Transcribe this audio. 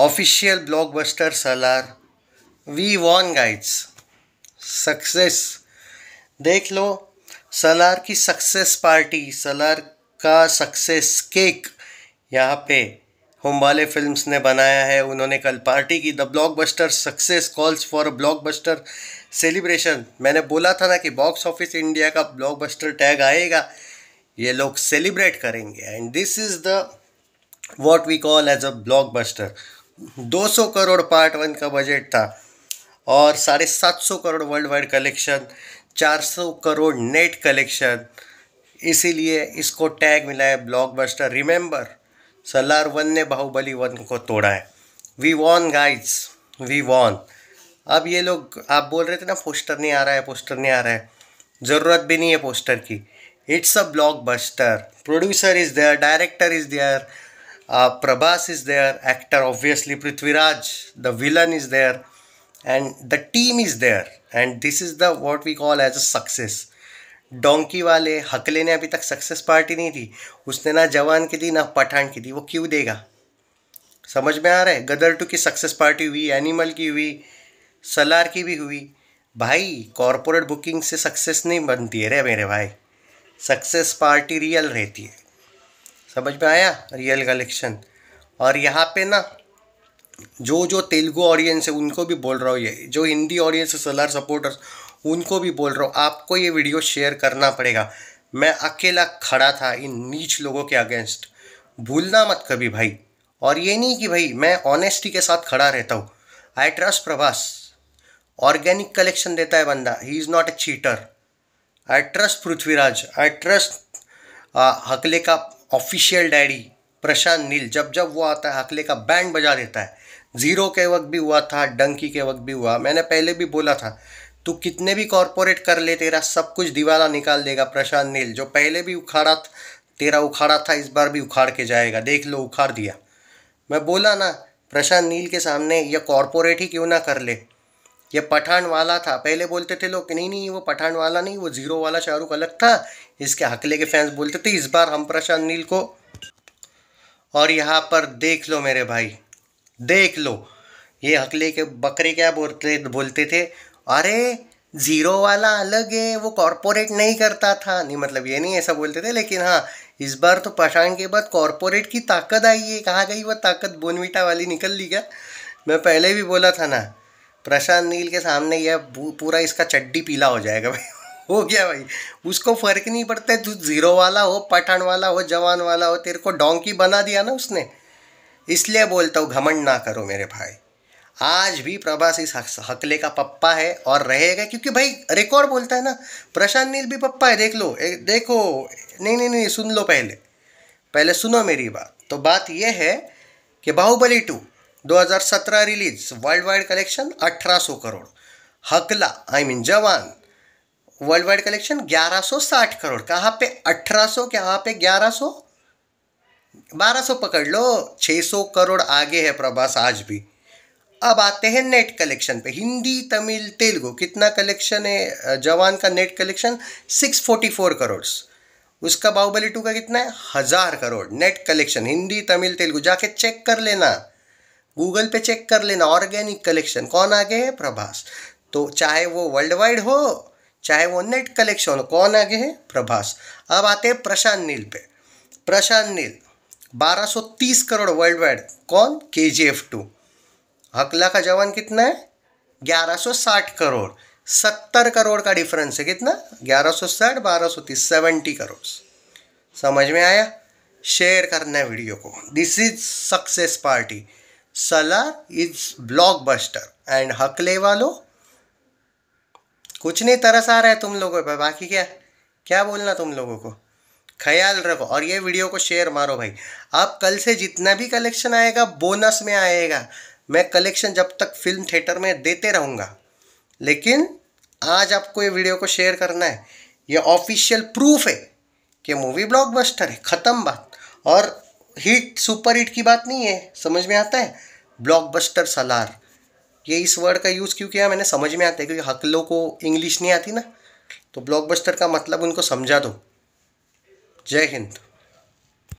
Block blockbuster Salaar we won guys success देख लो सलार की सक्सेस पार्टी सलार का सक्सेस केक यहाँ पे होम्बाले फिल्म्स ने बनाया है उन्होंने कल पार्टी की the blockbuster success calls for blockbuster celebration मैंने बोला था ना कि बॉक्स ऑफिस इंडिया का ब्लॉकबस्टर टैग आएगा ये लोग सेलिब्रेट करेंगे and this is the what we call as a blockbuster 200 crore part one का बजट था और साढ़े सात सौ crore worldwide collection 400 crore net collection इसीलिए इसको टैग मिला है ब्लॉकबस्टर रिमेंबर सलार वन ने बाहुबली वन को तोड़ा है we won guys we won अब ये लोग आप बोल रहे थे ना पोस्टर नहीं आ रहा है पोस्टर नहीं आ रहा है ज़रूरत भी नहीं है पोस्टर की it's a blockbuster producer is there director is there Uh, Prabhas is there, actor obviously Prithviraj, the villain is there, and the team is there. And this is the what we call as a success. Dunki वाले हकले ने अभी तक success party नहीं थी उसने ना जवान की थी ना पठान की थी वो क्यों देगा समझ में आ रहा है गदर टू की सक्सेस पार्टी हुई एनिमल की हुई सलार की भी हुई भाई कॉरपोरेट बुकिंग से सक्सेस नहीं बनती है रे मेरे भाई सक्सेस पार्टी रियल रहती है समझ में आया रियल कलेक्शन और यहाँ पे ना जो जो तेलुगु ऑडियंस है उनको भी बोल रहा हूँ ये जो हिंदी ऑडियंस है सोलर सपोर्टर्स उनको भी बोल रहा हूँ आपको ये वीडियो शेयर करना पड़ेगा मैं अकेला खड़ा था इन नीच लोगों के अगेंस्ट भूलना मत कभी भाई और ये नहीं कि भाई मैं ऑनेस्टी के साथ खड़ा रहता हूँ I trust Prabhas organic collection देता है बंदा ही is not a cheater I trust Prithviraj I trust हकले का ऑफिशियल डैडी प्रशांत नील जब जब वो आता है हकले का बैंड बजा देता है ज़ीरो के वक्त भी हुआ था डंकी के वक्त भी हुआ मैंने पहले भी बोला था तू कितने भी कॉरपोरेट कर ले तेरा सब कुछ दिवाला निकाल देगा प्रशांत नील जो पहले भी उखाड़ा तेरा उखाड़ा था इस बार भी उखाड़ के जाएगा देख लो उखाड़ दिया मैं बोला ना प्रशांत नील के सामने यह कॉरपोरेट ही क्यों ना कर ले ये पठान वाला था पहले बोलते थे लोग नहीं नहीं वो पठान वाला नहीं वो जीरो वाला शाहरुख अलग था इसके हकले के फैंस बोलते थे इस बार हम प्रशांत नील को और यहाँ पर देख लो मेरे भाई देख लो ये हकले के बकरे क्या बोलते बोलते थे अरे जीरो वाला अलग है वो कॉरपोरेट नहीं करता था नहीं मतलब ये नहीं ऐसा बोलते थे लेकिन हाँ इस बार तो पठान के बाद कॉरपोरेट की ताकत आई है कहाँ गई वो ताकत बोनविटा वाली निकल ली क्या मैं पहले भी बोला था ना प्रशांत नील के सामने यह पूरा इसका चड्डी पीला हो जाएगा भाई हो गया भाई उसको फर्क नहीं पड़ता है तू जीरो वाला हो पठान वाला हो जवान वाला हो तेरे को डोंकी बना दिया ना उसने इसलिए बोलता हूँ घमंड ना करो मेरे भाई आज भी प्रभास इस हकले का पप्पा है और रहेगा क्योंकि भाई रिकॉर्ड बोलता है ना प्रशांत नील भी पप्पा है देख लो ए, देखो नहीं नहीं नहीं सुन लो पहले पहले सुनो मेरी बात तो बात यह है कि Baahubali to 2017 release world worldwide collection 1800 crore हकला I I mean mean, जवान वर्ल्ड वाइड कलेक्शन 1160 करोड़ कहाँ पे 1800 कहाँ पे 1100 1200 पकड़ लो 600 करोड़ आगे है प्रभास आज भी अब आते हैं नेट कलेक्शन पे हिंदी तमिल तेलुगु कितना कलेक्शन है जवान का नेट कलेक्शन 644 करोड़ उसका बाहुबली टू का कितना है हज़ार करोड़ नेट कलेक्शन हिंदी तमिल तेलुगु जाके चेक कर लेना गूगल पे चेक कर लेना ऑर्गेनिक कलेक्शन कौन आगे है प्रभास तो चाहे वो वर्ल्ड वाइड हो चाहे वो नेट कलेक्शन हो कौन आगे है प्रभास अब आते हैं प्रशांत नील पे प्रशांत नील 1230 करोड़ वर्ल्ड वाइड कौन के जी एफ टू हकला का जवान कितना है 1160 करोड़ 70 करोड़ का डिफरेंस है कितना 1160 1230 70 करोड़ समझ में आया शेयर करना है वीडियो को this is success party Salaar is blockbuster and हकले वालो कुछ नहीं तरस आ रहा है तुम लोगों पर बाकी क्या क्या बोलना तुम लोगों को ख्याल रखो और ये वीडियो को शेयर मारो भाई आप कल से जितना भी कलेक्शन आएगा बोनस में आएगा मैं कलेक्शन जब तक फिल्म थिएटर में देते रहूँगा लेकिन आज आपको ये वीडियो को शेयर करना है ये ऑफिशियल प्रूफ है कि मूवी ब्लॉकबस्टर है ख़त्म बात और हिट सुपर हिट की बात नहीं है समझ में आता है ब्लॉकबस्टर सलार ये इस वर्ड का यूज़ क्यों किया मैंने समझ में आता है क्योंकि हकलों को इंग्लिश नहीं आती ना तो ब्लॉकबस्टर का मतलब उनको समझा दो जय हिंद